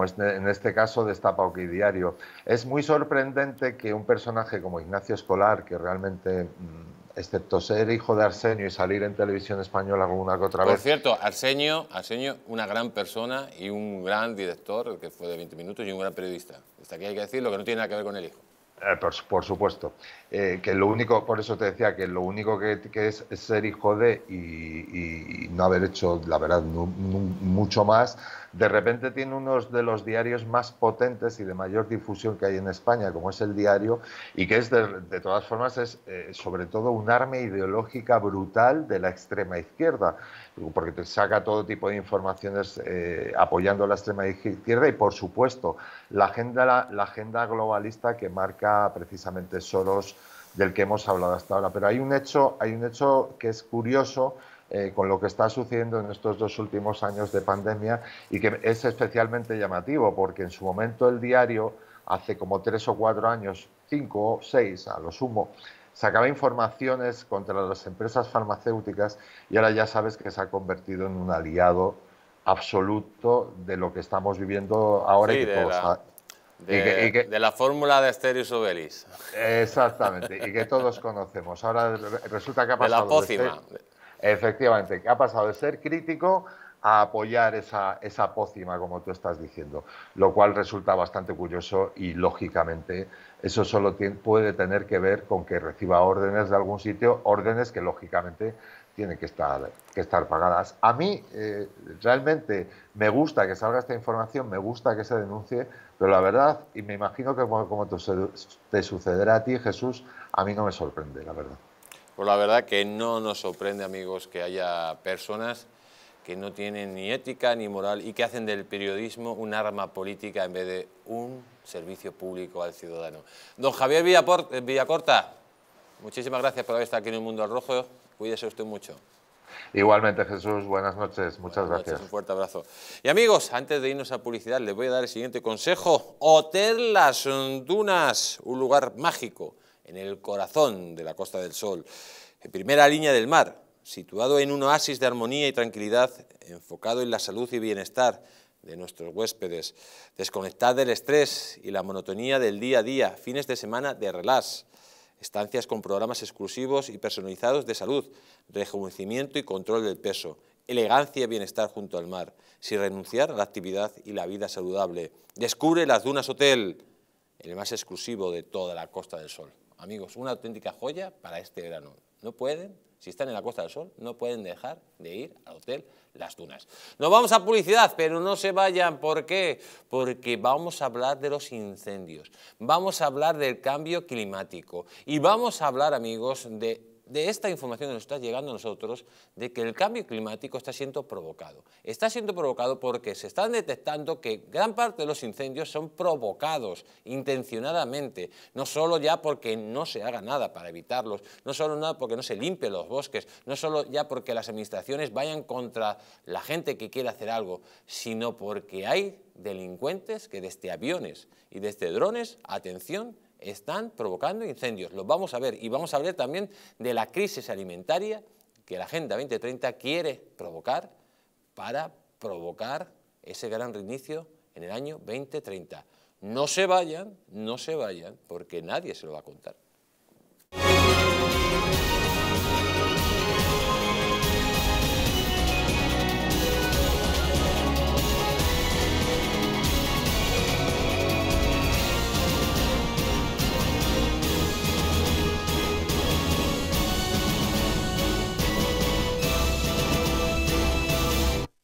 es en este caso de esta Diario. Es muy sorprendente que un personaje como Ignacio Escolar, que realmente mm, excepto ser hijo de Arsenio y salir en televisión española alguna que otra vez. Por cierto, Arsenio, Arsenio, una gran persona y un gran director, que fue de 20 minutos, y un gran periodista. Hasta aquí hay que decir lo que no tiene nada que ver con el hijo. Eh, por, supuesto. Eh, que lo único, por eso te decía, que lo único que, es, ser hijo de y, no haber hecho, la verdad, mucho más. De repente tiene uno de los diarios más potentes y de mayor difusión que hay en España, como es el diario, y que es, de, todas formas, es eh, sobre todo un arma ideológica brutal de la extrema izquierda porque te saca todo tipo de informaciones eh, apoyando a la extrema izquierda y, por supuesto, la agenda, la, agenda globalista que marca precisamente Soros del que hemos hablado hasta ahora. Pero hay un hecho, hay un hecho que es curioso eh, con lo que está sucediendo en estos dos últimos años de pandemia y que es especialmente llamativo porque en su momento el diario, hace como tres o cuatro años, cinco o seis a lo sumo, sacaba informaciones contra las empresas farmacéuticas y ahora ya sabes que se ha convertido en un aliado absoluto de lo que estamos viviendo ahora sí, y De, la fórmula de Asterius Exactamente, y que todos conocemos. Ahora resulta que ha pasado. De la pócima. efectivamente, que ha pasado de ser crítico a apoyar esa, esa pócima, como tú estás diciendo, lo cual resulta bastante curioso y, lógicamente, eso solo puede tener que ver con que reciba órdenes de algún sitio, órdenes que, lógicamente, tienen que estar, que estar pagadas. A mí, eh, realmente, me gusta que salga esta información, me gusta que se denuncie, pero la verdad, y me imagino que como, te, te sucederá a ti, Jesús, a mí no me sorprende, la verdad. Pues la verdad que no nos sorprende, amigos, que haya personas que no tienen ni ética ni moral y que hacen del periodismo un arma política en vez de un servicio público al ciudadano. Don Javier eh, Villacorta, muchísimas gracias por haber estado aquí en el Mundo al Rojo. Cuídese usted mucho. Igualmente, Jesús, buenas noches. Muchas gracias. un fuerte abrazo. Y amigos, antes de irnos a publicidad, les voy a dar el siguiente consejo. Hotel Las Dunas, un lugar mágico en el corazón de la Costa del Sol, en primera línea del mar situado en un oasis de armonía y tranquilidad, enfocado en la salud y bienestar de nuestros huéspedes, desconectad del estrés y la monotonía del día a día, fines de semana de relax, estancias con programas exclusivos y personalizados de salud, rejuvenecimiento y control del peso, elegancia y bienestar junto al mar, sin renunciar a la actividad y la vida saludable. Descubre las Dunas Hotel, el más exclusivo de toda la Costa del Sol. Amigos, una auténtica joya para este verano. No pueden si están en la Costa del Sol, no pueden dejar de ir al Hotel Las Dunas. Nos vamos a publicidad, pero no se vayan. ¿Por qué? Porque vamos a hablar de los incendios, vamos a hablar del cambio climático y vamos a hablar, amigos, de de esta información que nos está llegando a nosotros de que el cambio climático está siendo provocado. Está siendo provocado porque se están detectando que gran parte de los incendios son provocados intencionadamente, no solo ya porque no se haga nada para evitarlos, no solo nada porque no se limpien los bosques, no solo ya porque las administraciones vayan contra la gente que quiere hacer algo, sino porque hay delincuentes que desde aviones y desde drones, atención, están provocando incendios. Los vamos a ver y vamos a hablar también de la crisis alimentaria que la Agenda 2030 quiere provocar para provocar ese gran reinicio en el año 2030. No se vayan, no se vayan, porque nadie se lo va a contar.